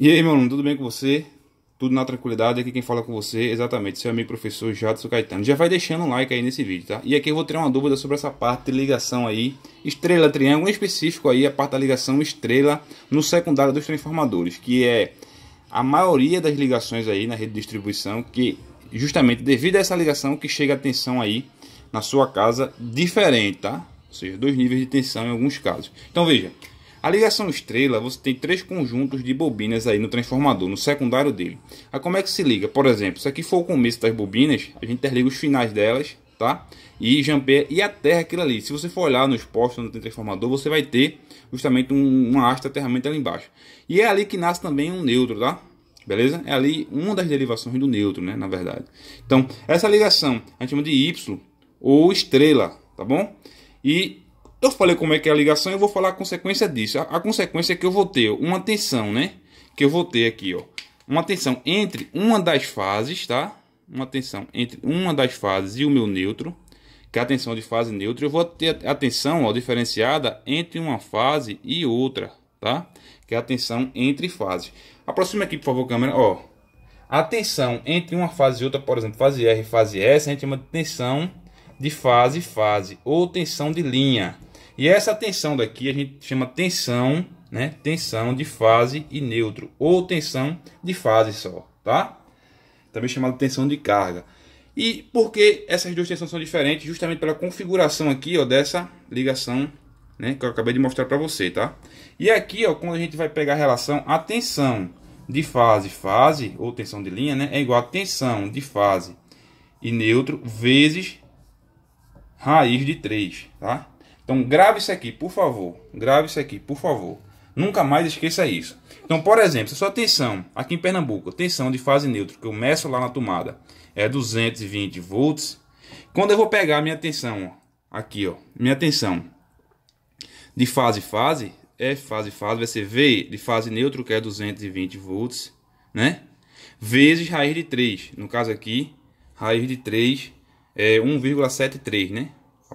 E aí, meu aluno, tudo bem com você? Tudo na tranquilidade, aqui quem fala com você, exatamente, seu amigo professor Jadson Caetano. Já vai deixando um like aí nesse vídeo, tá? E aqui eu vou ter uma dúvida sobre essa parte de ligação aí, estrela, triângulo, em específico aí, a parte da ligação estrela no secundário dos transformadores, que é a maioria das ligações aí na rede de distribuição, que justamente devido a essa ligação que chega a tensão aí na sua casa diferente, tá? Ou seja, dois níveis de tensão em alguns casos. Então veja, a ligação estrela, você tem três conjuntos de bobinas aí no transformador, no secundário dele. Aí como é que se liga? Por exemplo, se aqui for o começo das bobinas, a gente interliga os finais delas, tá? E jumper e terra é aquilo ali. Se você for olhar nos postos no transformador, você vai ter justamente um, uma haste de aterramento ali embaixo. E é ali que nasce também um neutro, tá? Beleza? É ali uma das derivações do neutro, né? Na verdade. Então, essa ligação a gente chama de Y ou estrela, tá bom? E eu falei como é que é a ligação, eu vou falar a consequência disso. A, a consequência é que eu vou ter uma tensão, né? Que eu vou ter aqui, ó. Uma tensão entre uma das fases, tá? Uma tensão entre uma das fases e o meu neutro, que é a tensão de fase neutra. Eu vou ter a tensão, ó, diferenciada entre uma fase e outra, tá? Que é a tensão entre fases. Aproxima aqui, por favor, câmera, ó. A tensão entre uma fase e outra, por exemplo, fase R e fase S, a gente chama de tensão de fase-fase ou tensão de linha. E essa tensão daqui a gente chama tensão, né? Tensão de fase e neutro, ou tensão de fase só, tá? Também chamada tensão de carga. E por que essas duas tensões são diferentes? Justamente pela configuração aqui, ó, dessa ligação, né, que eu acabei de mostrar para você, tá? E aqui, ó, quando a gente vai pegar a relação a tensão de fase fase ou tensão de linha, né, é igual a tensão de fase e neutro vezes raiz de 3, tá? Então grave isso aqui, por favor. Grave isso aqui, por favor. Nunca mais esqueça isso. Então, por exemplo, se a sua tensão aqui em Pernambuco, tensão de fase neutra, que eu meço lá na tomada, é 220 volts. Quando eu vou pegar a minha tensão aqui, ó, minha tensão de fase fase, é fase fase, vai ser V de fase neutro, que é 220 volts, né? Vezes raiz de 3. No caso aqui, raiz de 3 é 1,73, né?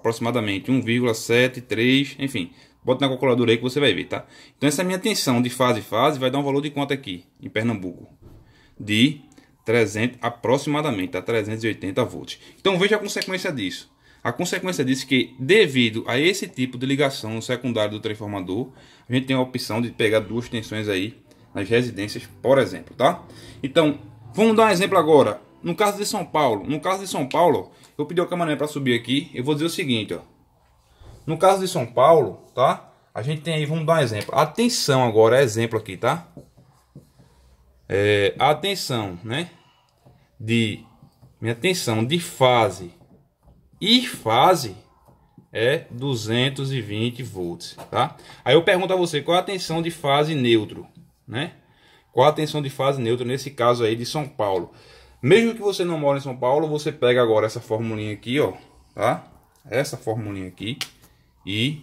aproximadamente 1,73, enfim, bota na calculadora aí que você vai ver, tá? Então essa é minha tensão de fase a fase vai dar um valor de quanto aqui em Pernambuco? De 300 aproximadamente, tá? 380 volts. Então veja a consequência disso. A consequência disso é que devido a esse tipo de ligação no secundário do transformador, a gente tem a opção de pegar duas tensões aí nas residências, por exemplo, tá? Então, vamos dar um exemplo agora. No caso de São Paulo, no caso de São Paulo, eu vou pedir ao camarão para subir aqui, eu vou dizer o seguinte, ó. No caso de São Paulo, tá? A gente tem aí, vamos dar um exemplo. Atenção agora, exemplo aqui, tá? É, atenção, né? De minha atenção de fase e fase é 220 volts, tá? Aí eu pergunto a você, qual a tensão de fase neutro, né? Qual a tensão de fase neutro nesse caso aí de São Paulo? Mesmo que você não mora em São Paulo, você pega agora essa formulinha aqui, ó, tá? Essa formulinha aqui e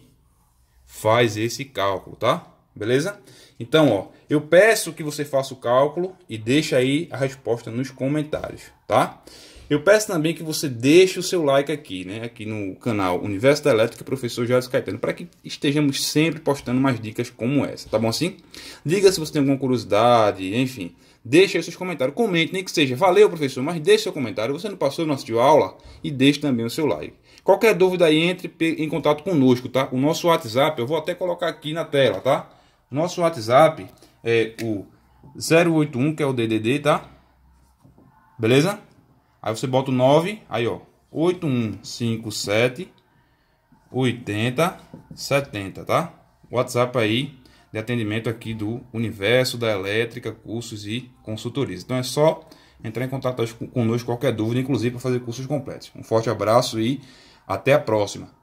faz esse cálculo, tá? Beleza? Então, ó, eu peço que você faça o cálculo e deixe aí a resposta nos comentários, tá? Eu peço também que você deixe o seu like aqui, né? Aqui no canal Universo da Elétrica, professor Jorge Caetano, para que estejamos sempre postando mais dicas como essa, tá bom assim? Diga se você tem alguma curiosidade, enfim. Deixe aí seus comentários. Comente, nem que seja valeu, professor, mas deixe seu comentário. Você não passou, não assistiu aula? E deixe também o seu like. Qualquer dúvida aí, entre em contato conosco, tá? O nosso WhatsApp, eu vou até colocar aqui na tela, tá? Nosso WhatsApp é o 081, que é o DDD, tá? Beleza? Aí você bota o 9, aí ó, 8157 8070, tá? WhatsApp aí de atendimento aqui do universo da elétrica, cursos e consultorias. Então é só entrar em contato conosco qualquer dúvida, inclusive para fazer cursos completos. Um forte abraço e até a próxima.